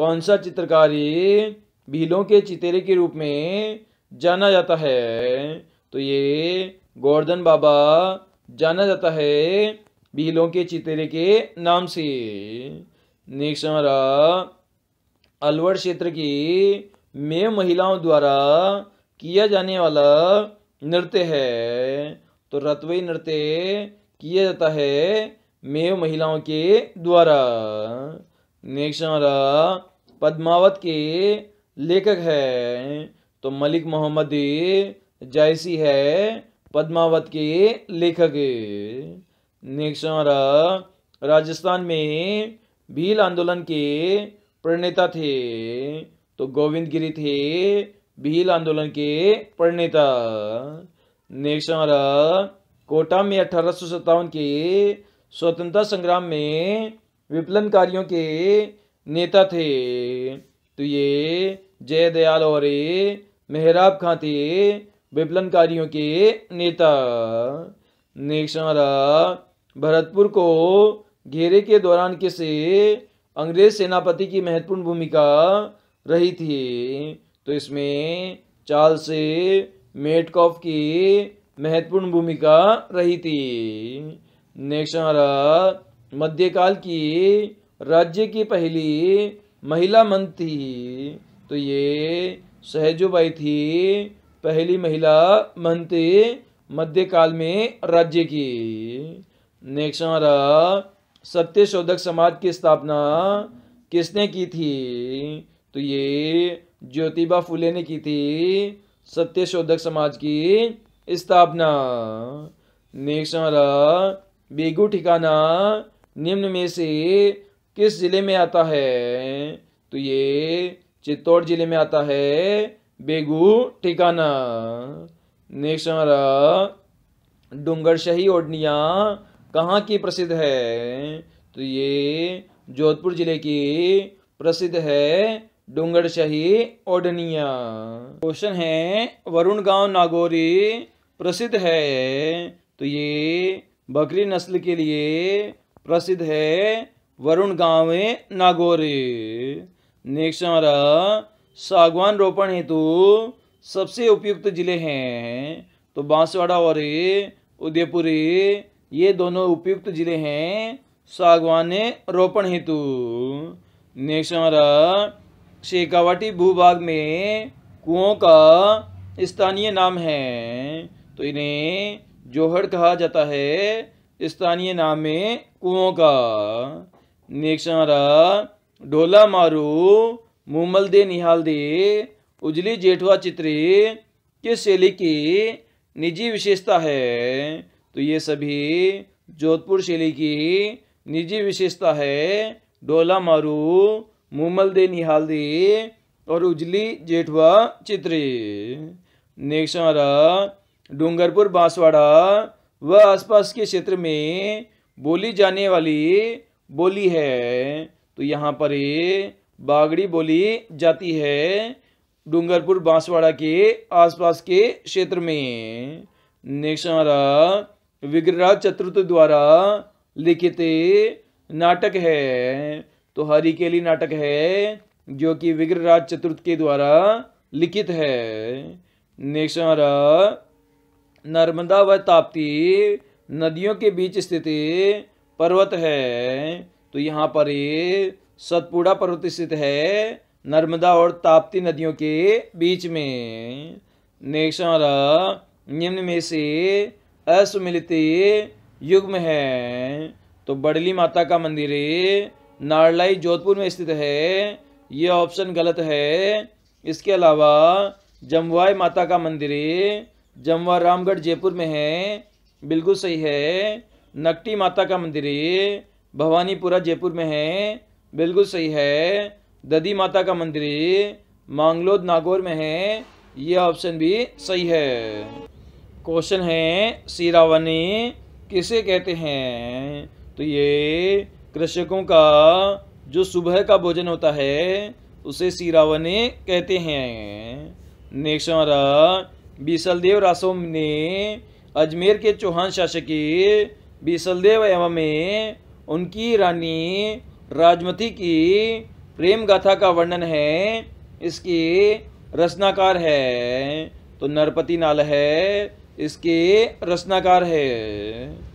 कौन सा चित्रकारी भीलों के चितेरे के रूप में जाना जाता है तो ये गोवर्धन बाबा जाना जाता है भीलों के चितेरे के नाम से नेक्स्ट हमारा अलवर क्षेत्र की मेव महिलाओं द्वारा किया जाने वाला नृत्य है तो रतवई नृत्य किया जाता है मेव महिलाओं के द्वारा नेक्स्ट पद्मावत के लेखक है तो मलिक मोहम्मद जायसी है पद्मावत के लेखक नेक्स्ट राजस्थान में भील आंदोलन के प्रणेता थे तो गोविंद गिरी थे भील आंदोलन के प्रणेता नेक्स्ट कोटा में अठारह के स्वतंत्रता संग्राम में विपलनकारियों के नेता थे तो ये जय दयाल और मेहराब खां थे विपलनकारियों के नेता नेक्स्ट भरतपुर को घेरे के दौरान किसे अंग्रेज सेनापति की महत्वपूर्ण भूमिका रही थी तो इसमें चाल से मेटकॉफ की महत्वपूर्ण भूमिका रही थी नेक्स्ट मध्यकाल की राज्य की पहली महिला मंत्री थी तो ये सहजोबाई थी पहली महिला मंत्री मध्यकाल में राज्य की नेक्स्ट हमारा सत्य शोधक समाज की स्थापना किसने की थी तो ये ज्योतिबा फुले ने की थी सत्य शोधक समाज की स्थापना नेक्स्ट हमारा बेगू ठिकाना निम्न में से किस ज़िले में आता है तो ये चित्तौड़ जिले में आता है बेगू ठिकाना नेक्स्ट हमारा डूंगरशाही ओडनिया कहाँ की प्रसिद्ध है तो ये जोधपुर जिले की प्रसिद्ध है डूंगरशाही ओडनिया क्वेश्चन है वरुण गांव नागौरी प्रसिद्ध है तो ये बकरी नस्ल के लिए प्रसिद्ध है वरुण गांव में नागौरे नेक्स्ट हमारा सागवान रोपण हेतु सबसे उपयुक्त जिले हैं तो बांसवाड़ा और उदयपुर ये दोनों उपयुक्त जिले हैं सागवान रोपण हेतु नेक्स्ट हमारा शेखावाटी भूभाग में कुओं का स्थानीय नाम है तो इन्हें जोहड़ कहा जाता है स्थानीय नाम में कुओं का नेक्षारा ढोला मारू मुमल दे निहाल दे उजली जेठवा चित्रे किस शैली की निजी विशेषता है तो ये सभी जोधपुर शैली की निजी विशेषता है डोला मारू मुमल दे निहाल दे और उजली जेठवा चित्रे नेक्स्ट डूंगरपुर बांसवाड़ा व आसपास के क्षेत्र में बोली जाने वाली बोली है तो यहाँ पर ये बागड़ी बोली जाती है डूंगरपुर बांसवाड़ा के आसपास के क्षेत्र में नेक्स्ट हमारा विग्रराज चतुर्थ द्वारा लिखित नाटक है तो हरिकेली नाटक है जो कि विग्रराज चतुर्थ के द्वारा लिखित है नेक्स्ट हमारा नर्मदा व ताप्ती नदियों के बीच स्थित पर्वत है तो यहाँ पर ये सतपुड़ा पर्वत स्थित है नर्मदा और ताप्ती नदियों के बीच में नेक्स्ट निम्न में से असुमिलित युग्म है तो बड़ली माता का मंदिर नारलाई जोधपुर में स्थित है ये ऑप्शन गलत है इसके अलावा जमवाई माता का मंदिर जमवा रामगढ़ जयपुर में है बिल्कुल सही है नकटी माता का मंदिर भवानीपुरा जयपुर में है बिल्कुल सही है ददी माता का मंदिर मांगलोद नागौर में है यह ऑप्शन भी सही है क्वेश्चन है सीरावनी किसे कहते हैं तो ये कृषकों का जो सुबह का भोजन होता है उसे सीरावनी कहते हैं नेक्स्ट हमारा बीसलदेव रासोम ने अजमेर के चौहान शासक बीसलदेव एवं में उनकी रानी राजमती की प्रेम गाथा का वर्णन है इसके रचनाकार है तो नरपति नाल है इसके रचनाकार है